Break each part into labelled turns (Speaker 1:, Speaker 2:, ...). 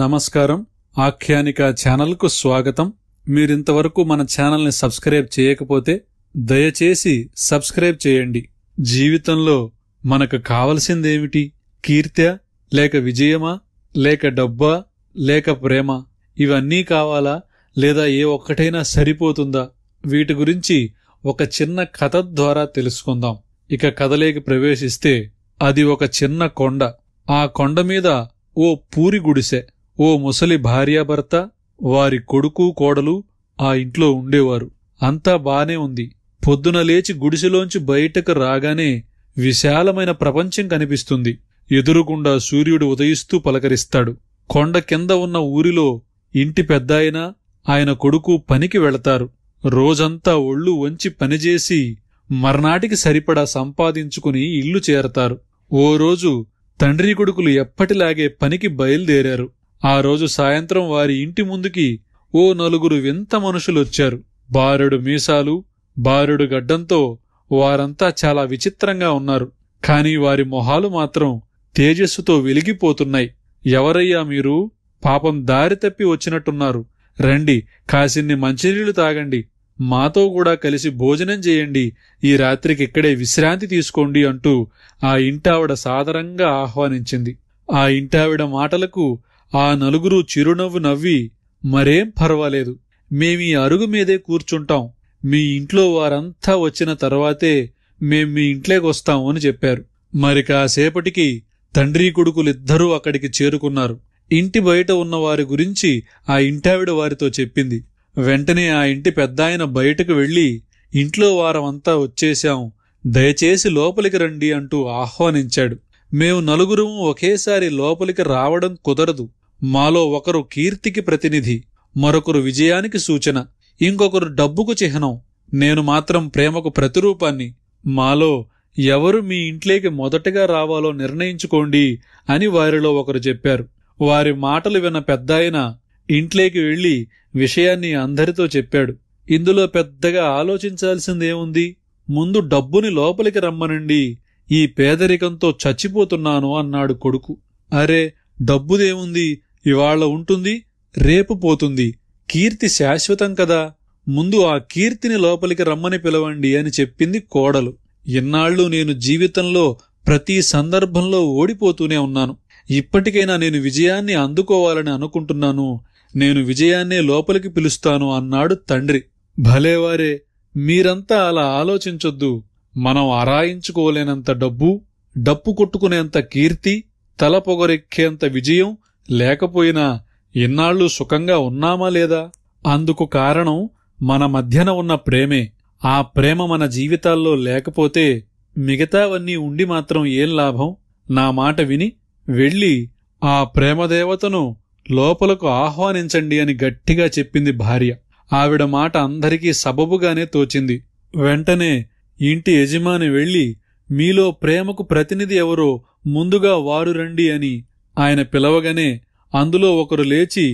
Speaker 1: నమస్కారం ఆఖ్యానిక ఛానల్కు స్వాగతం మీరింతవరకు మన ఛానల్ని సబ్స్క్రైబ్ చేయకపోతే దయచేసి సబ్స్క్రైబ్ చేయండి జీవితంలో మనకు కావలసిందేమిటి కీర్త్య లేక విజయమా లేక డబ్బా లేక ప్రేమ ఇవన్నీ కావాలా లేదా ఏ ఒక్కటైనా సరిపోతుందా వీటి గురించి ఒక చిన్న కథ ద్వారా తెలుసుకుందాం ఇక కథలేకి ప్రవేశిస్తే అది ఒక చిన్న కొండ ఆ కొండ మీద ఓ పూరి గుడిసె ఓ ముసలి భార్యాభర్త వారి కొడుకు కోడలు ఆ ఇంట్లో ఉండేవారు అంతా బానే ఉంది పొద్దున లేచి గుడిసెలోంచి బయటకు రాగానే విశాలమైన ప్రపంచం కనిపిస్తుంది ఎదురుగుండా సూర్యుడు ఉదయిస్తూ పలకరిస్తాడు కొండ కింద ఉన్న ఊరిలో ఇంటి పెద్దాయన ఆయన కొడుకు పనికి వెళతారు రోజంతా ఒళ్ళు వంచి పనిచేసి మర్నాటికి సరిపడా సంపాదించుకుని ఇల్లు చేరతారు ఓ రోజు తండ్రి కొడుకులు ఎప్పటిలాగే పనికి బయలుదేరారు ఆ రోజు సాయంత్రం వారి ఇంటి ముందుకి ఓ నలుగురు వింత మనుషులొచ్చారు బారుడు మీసాలు బారుడు గడ్డంతో వారంతా చాలా విచిత్రంగా ఉన్నారు కాని వారి మొహాలు మాత్రం తేజస్సుతో వెలిగిపోతున్నాయి ఎవరయ్యా మీరు పాపం దారి తప్పి వచ్చినట్టున్నారు రండి కాసిన్ని మంచినీళ్లు తాగండి మాతో కూడా కలిసి భోజనం చేయండి ఈ రాత్రికి ఇక్కడే విశ్రాంతి తీసుకోండి అంటూ ఆ ఇంటావిడ సాదరంగా ఆహ్వానించింది ఆ ఇంటావిడ మాటలకు ఆ నలుగురు చిరునవ్వు నవ్వి మరేం పర్వాలేదు మేమీ అరుగు మీదే కూర్చుంటాం మీ ఇంట్లో వారంతా వచ్చిన తర్వాతే మేం మీ ఇంట్లోకొస్తాము అని చెప్పారు మరి కాసేపటికి తండ్రి కొడుకులిద్దరూ అక్కడికి చేరుకున్నారు ఇంటి బయట ఉన్న వారి గురించి ఆ ఇంటావిడ వారితో చెప్పింది వెంటనే ఆ ఇంటి పెద్దాయన బయటకు వెళ్ళి ఇంట్లో వారమంతా వచ్చేశాం దయచేసి లోపలికి రండి అంటూ ఆహ్వానించాడు మేము నలుగురము ఒకేసారి లోపలికి రావడం కుదరదు మాలో ఒకరు కీర్తికి ప్రతినిధి మరొకరు విజయానికి సూచన ఇంకొకరు డబ్బుకు చిహ్నం నేను మాత్రం ప్రేమకు ప్రతిరూపాన్ని మాలో ఎవరు మీ ఇంట్లోకి మొదటగా రావాలో నిర్ణయించుకోండి అని వారిలో ఒకరు చెప్పారు వారి మాటలు విన్న పెద్దాయన ఇంట్లోకి వెళ్ళి విషయాన్ని అందరితో చెప్పాడు ఇందులో పెద్దగా ఆలోచించాల్సిందేముంది ముందు డబ్బుని లోపలికి రమ్మనండి ఈ పేదరికంతో చచ్చిపోతున్నాను అన్నాడు కొడుకు అరే డబ్బుదేముంది ఇవాళ ఉంటుంది రేపు పోతుంది కీర్తి శాశ్వతం కదా ముందు ఆ కీర్తిని లోపలికి రమ్మని పిలవండి అని చెప్పింది కోడలు ఇన్నాళ్ళు నేను జీవితంలో ప్రతి సందర్భంలో ఓడిపోతూనే ఉన్నాను ఇప్పటికైనా నేను విజయాన్ని అందుకోవాలని అనుకుంటున్నాను నేను విజయాన్నే లోపలికి పిలుస్తాను అన్నాడు తండ్రి భలేవారే మీరంతా అలా ఆలోచించొద్దు మనం అరాయించుకోలేనంత డబ్బు డప్పు కొట్టుకునేంత కీర్తి తల పొగరెక్కేంత విజయం లేకపోయినా ఇన్నాళ్లు సుఖంగా ఉన్నామా లేదా అందుకు కారణం మన మధ్యన ఉన్న ప్రేమే ఆ ప్రేమ మన జీవితాల్లో లేకపోతే మిగతావన్నీ ఉండి మాత్రం ఏం లాభం నా మాట విని వెళ్ళి ఆ ప్రేమదేవతను లోపలకు ఆహ్వానించండి అని గట్టిగా చెప్పింది భార్య ఆవిడ మాట అందరికీ సబబుగానే తోచింది వెంటనే ఇంటి యజమాని వెళ్ళి మీలో ప్రేమకు ప్రతినిధి ఎవరో ముందుగా వారు రండి అని ఆయన పిలవగానే అందులో ఒకరు లేచి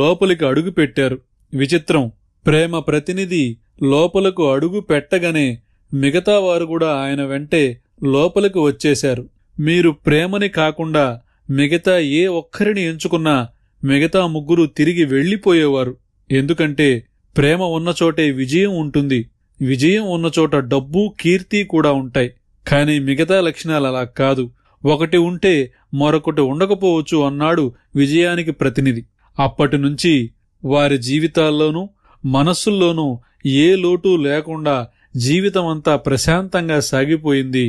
Speaker 1: లోపలికి అడుగు పెట్టారు విచిత్రం ప్రేమ ప్రతినిధి లోపలకు అడుగు పెట్టగానే మిగతా వారు కూడా ఆయన వెంటే లోపలికి వచ్చేశారు మీరు ప్రేమని కాకుండా మిగతా ఏ ఒక్కరిని ఎంచుకున్నా మిగతా ముగ్గురు తిరిగి వెళ్ళిపోయేవారు ఎందుకంటే ప్రేమ ఉన్న చోటే విజయం ఉంటుంది విజయం ఉన్న చోట డబ్బు కీర్తి కూడా ఉంటాయి కానీ మిగతా లక్షణాలు అలా కాదు ఒకటి ఉంటే మరొకటి ఉండకపోవచ్చు అన్నాడు విజయానికి ప్రతినిధి అప్పటి నుంచి వారి జీవితాల్లోనూ మనస్సుల్లోనూ ఏ లోటు లేకుండా జీవితమంతా ప్రశాంతంగా సాగిపోయింది